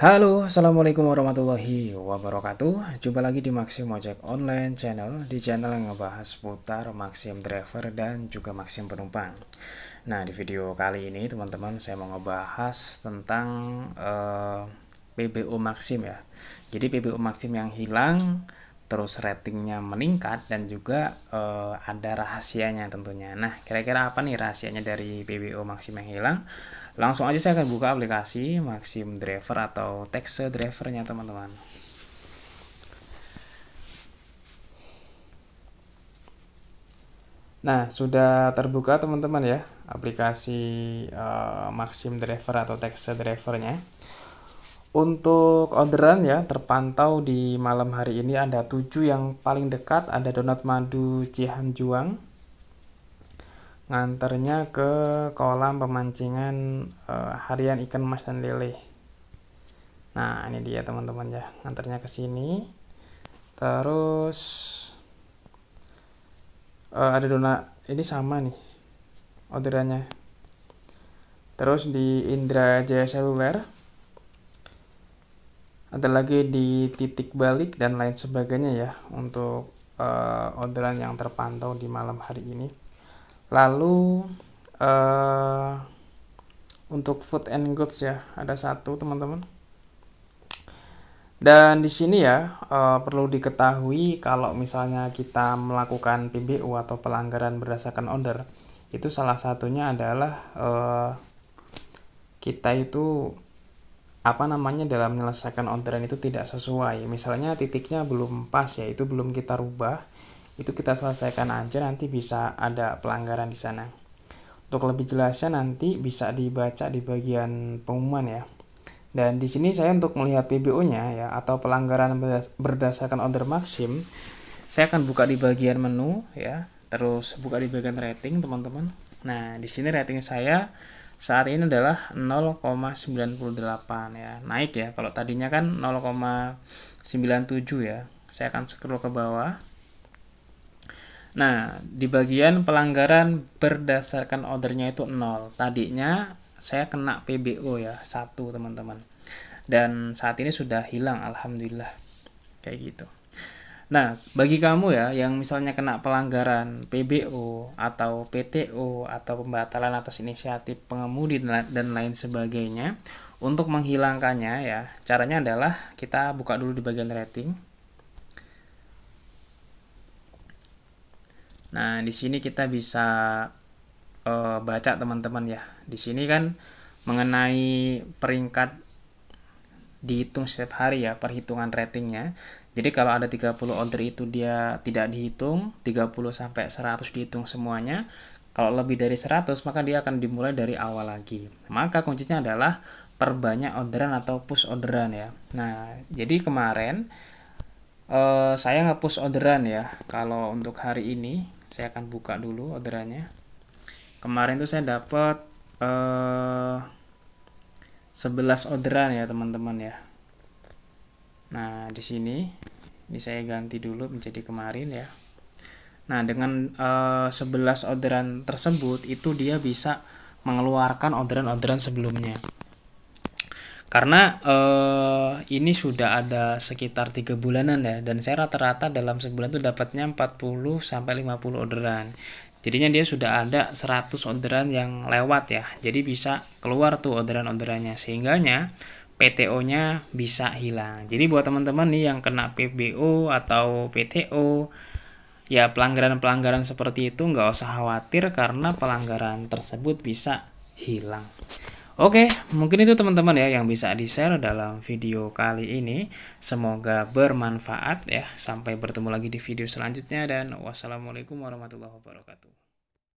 Halo, Assalamualaikum warahmatullahi wabarakatuh Jumpa lagi di Maxim Ojek Online Channel Di channel yang ngebahas seputar Maxim Driver dan juga Maxim Penumpang Nah, di video kali ini teman-teman saya mau ngebahas tentang uh, eh, PBU Maxim ya Jadi PBU Maxim yang hilang terus ratingnya meningkat dan juga uh, ada rahasianya tentunya. Nah, kira-kira apa nih rahasianya dari PBO Maxim yang hilang? Langsung aja saya akan buka aplikasi Maxim Driver atau Driver Drivernya teman-teman. Nah, sudah terbuka teman-teman ya aplikasi uh, Maxim Driver atau Texas Drivernya. nya untuk orderan ya terpantau di malam hari ini ada 7 yang paling dekat ada donat madu Cihan Juang. nganternya ke kolam pemancingan e, harian ikan mas dan lele. Nah, ini dia teman-teman ya. Nganternya ke sini. Terus e, ada donat ini sama nih orderannya. Terus di Indra Jaya Seluler ada lagi di titik balik dan lain sebagainya ya untuk uh, orderan yang terpantau di malam hari ini lalu uh, untuk food and goods ya ada satu teman-teman dan di sini ya uh, perlu diketahui kalau misalnya kita melakukan PBU atau pelanggaran berdasarkan order itu salah satunya adalah uh, kita itu apa namanya dalam menyelesaikan orderan itu tidak sesuai misalnya titiknya belum pas ya itu belum kita rubah itu kita selesaikan aja nanti bisa ada pelanggaran di sana untuk lebih jelasnya nanti bisa dibaca di bagian pengumuman ya dan di sini saya untuk melihat PBO-nya ya atau pelanggaran berdasarkan order maksim saya akan buka di bagian menu ya terus buka di bagian rating teman-teman nah di sini rating saya saat ini adalah 0,98 ya naik ya kalau tadinya kan 0,97 ya saya akan scroll ke bawah Nah, di bagian pelanggaran berdasarkan ordernya itu 0. Tadinya saya kena PBO ya, satu teman-teman. Dan saat ini sudah hilang alhamdulillah. Kayak gitu. Nah, bagi kamu ya yang misalnya kena pelanggaran PBO atau PTO atau pembatalan atas inisiatif pengemudi dan lain sebagainya, untuk menghilangkannya ya, caranya adalah kita buka dulu di bagian rating. Nah, di sini kita bisa uh, baca teman-teman ya. Di sini kan mengenai peringkat dihitung setiap hari ya perhitungan ratingnya. Jadi kalau ada 30 order itu dia tidak dihitung, 30 sampai 100 dihitung semuanya. Kalau lebih dari 100 maka dia akan dimulai dari awal lagi. Maka kuncinya adalah perbanyak orderan atau push orderan ya. Nah, jadi kemarin eh, saya nge-push orderan ya. Kalau untuk hari ini saya akan buka dulu orderannya. Kemarin tuh saya dapat eh 11 orderan ya teman-teman ya nah di sini ini saya ganti dulu menjadi kemarin ya nah dengan e, eh, 11 orderan tersebut itu dia bisa mengeluarkan orderan-orderan sebelumnya karena e, ini sudah ada sekitar tiga bulanan ya dan saya rata-rata dalam sebulan itu dapatnya 40 sampai 50 orderan jadinya dia sudah ada 100 orderan yang lewat ya jadi bisa keluar tuh orderan-orderannya sehingganya PTO nya bisa hilang jadi buat teman-teman nih yang kena PBO atau PTO ya pelanggaran-pelanggaran seperti itu nggak usah khawatir karena pelanggaran tersebut bisa hilang Oke, mungkin itu teman-teman ya yang bisa di-share dalam video kali ini. Semoga bermanfaat ya. Sampai bertemu lagi di video selanjutnya dan wassalamualaikum warahmatullahi wabarakatuh.